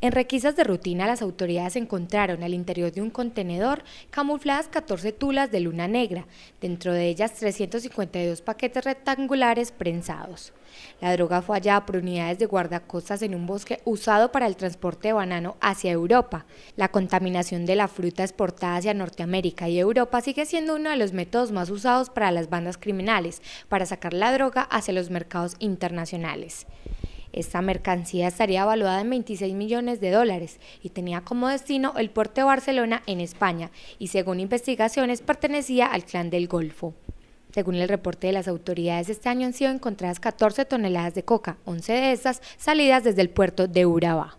En requisas de rutina, las autoridades encontraron al interior de un contenedor camufladas 14 tulas de luna negra, dentro de ellas 352 paquetes rectangulares prensados. La droga fue hallada por unidades de guardacostas en un bosque usado para el transporte de banano hacia Europa. La contaminación de la fruta exportada hacia Norteamérica y Europa sigue siendo uno de los métodos más usados para las bandas criminales para sacar la droga hacia los mercados internacionales. Esta mercancía estaría evaluada en 26 millones de dólares y tenía como destino el puerto de Barcelona en España y según investigaciones pertenecía al clan del Golfo. Según el reporte de las autoridades, este año han sido encontradas 14 toneladas de coca, 11 de estas salidas desde el puerto de Urabá.